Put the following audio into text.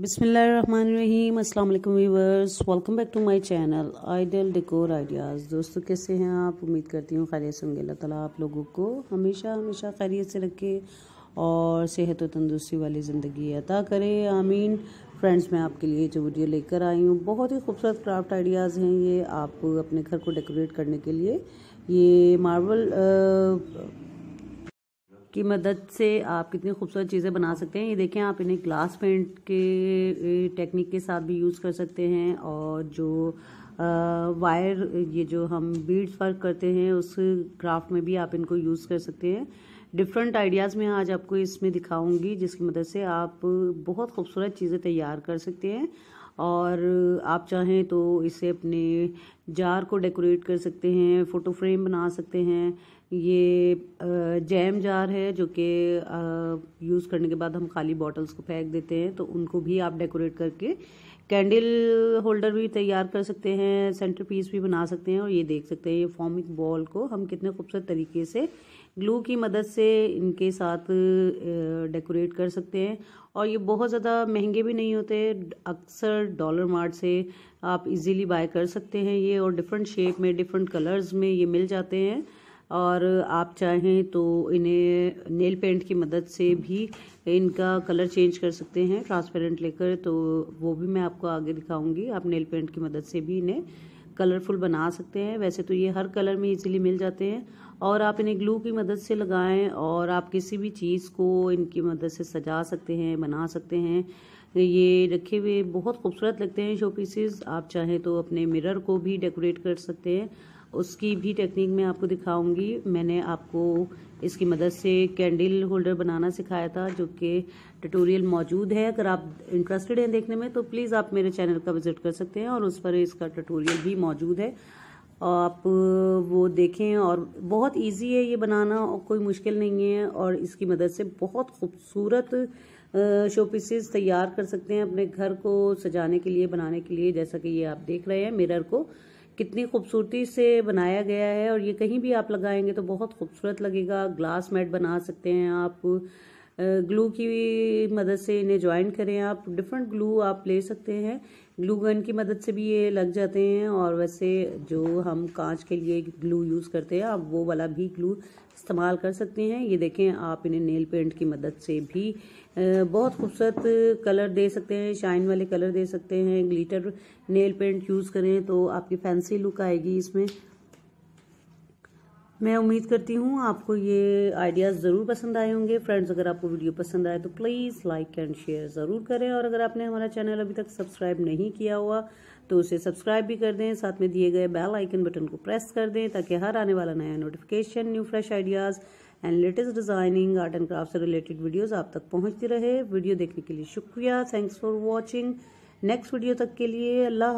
बिसमीम अल्लाम viewers welcome back to my channel ideal decor ideas दोस्तों कैसे हैं आप उम्मीद करती हूँ खैरियत से होंगे अल्लाह ताला आप लोगों को हमेशा हमेशा खैरियत से रखे और सेहत व तंदुरुस्ती वाली ज़िंदगी अदा करे आमीन फ्रेंड्स मैं आपके लिए जो वीडियो लेकर आई हूँ बहुत ही खूबसूरत क्राफ्ट आइडियाज़ हैं ये आप अपने घर को डेकोरेट करने के लिए ये मार्बल की मदद से आप कितनी खूबसूरत चीज़ें बना सकते हैं ये देखें आप इन्हें ग्लास पेंट के टेक्निक के साथ भी यूज़ कर सकते हैं और जो वायर ये जो हम बीड्स वर्क करते हैं उस क्राफ्ट में भी आप इनको यूज़ कर सकते हैं डिफरेंट आइडियाज़ में आज आपको इसमें दिखाऊंगी जिसकी मदद से आप बहुत खूबसूरत चीज़ें तैयार कर सकते हैं और आप चाहें तो इसे अपने जार को डेकोरेट कर सकते हैं फ़ोटो फ्रेम बना सकते हैं ये जैम जार है जो कि यूज़ करने के बाद हम खाली बॉटल्स को फेंक देते हैं तो उनको भी आप डेकोरेट करके कैंडल होल्डर भी तैयार कर सकते हैं सेंटर पीस भी बना सकते हैं और ये देख सकते हैं ये फॉर्मिक बॉल को हम कितने खूबसूरत तरीके से ग्लू की मदद से इनके साथ डेकोरेट कर सकते हैं और ये बहुत ज़्यादा महंगे भी नहीं होते अक्सर डॉलर मार्ट से आप इजीली बाय कर सकते हैं ये और डिफरेंट शेप में डिफरेंट कलर्स में ये मिल जाते हैं और आप चाहें तो इन्हें नेल पेंट की मदद से भी इनका कलर चेंज कर सकते हैं ट्रांसपेरेंट लेकर तो वो भी मैं आपको आगे दिखाऊंगी आप नेल पेंट की मदद से भी इन्हें कलरफुल बना सकते हैं वैसे तो ये हर कलर में इजीली मिल जाते हैं और आप इन्हें ग्लू की मदद से लगाएं और आप किसी भी चीज़ को इनकी मदद से सजा सकते हैं बना सकते हैं ये रखे हुए बहुत खूबसूरत लगते हैं शो पीसेस आप चाहें तो अपने मिरर को भी डेकोरेट कर सकते हैं उसकी भी टेक्निक मैं आपको दिखाऊंगी मैंने आपको इसकी मदद से कैंडल होल्डर बनाना सिखाया था जो कि ट्यूटोरियल मौजूद है अगर आप इंटरेस्टेड हैं देखने में तो प्लीज़ आप मेरे चैनल का विज़िट कर सकते हैं और उस पर इसका ट्यूटोरियल भी मौजूद है आप वो देखें और बहुत इजी है ये बनाना और कोई मुश्किल नहीं है और इसकी मदद से बहुत खूबसूरत शो पीसेस तैयार कर सकते हैं अपने घर को सजाने के लिए बनाने के लिए जैसा कि ये आप देख रहे हैं मिरर को कितनी खूबसूरती से बनाया गया है और ये कहीं भी आप लगाएंगे तो बहुत खूबसूरत लगेगा ग्लास मैट बना सकते हैं आप ग्लू की मदद से इन्हें ज्वाइन करें आप डिफरेंट ग्लू आप ले सकते हैं ग्लू गन की मदद से भी ये लग जाते हैं और वैसे जो हम कांच के लिए ग्लू यूज़ करते हैं आप वो वाला भी ग्लू इस्तेमाल कर सकते हैं ये देखें आप इन्हें नेल पेंट की मदद से भी बहुत खूबसूरत कलर दे सकते हैं शाइन वाले कलर दे सकते हैं ग्लिटर नेल पेंट यूज़ करें तो आपकी फैंसी लुक आएगी इसमें मैं उम्मीद करती हूँ आपको ये आइडियाज़ ज़रूर पसंद आए होंगे फ्रेंड्स अगर आपको वीडियो पसंद आए तो प्लीज़ लाइक एंड शेयर ज़रूर करें और अगर आपने हमारा चैनल अभी तक सब्सक्राइब नहीं किया हुआ तो उसे सब्सक्राइब भी कर दें साथ में दिए गए बेल आइकन बटन को प्रेस कर दें ताकि हर आने वाला नया notification new fresh ideas and latest designing art and craft से रिलेटेड वीडियोज़ आप तक पहुँचती रहे वीडियो देखने के लिए शुक्रिया thanks for watching next video तक के लिए अल्लाह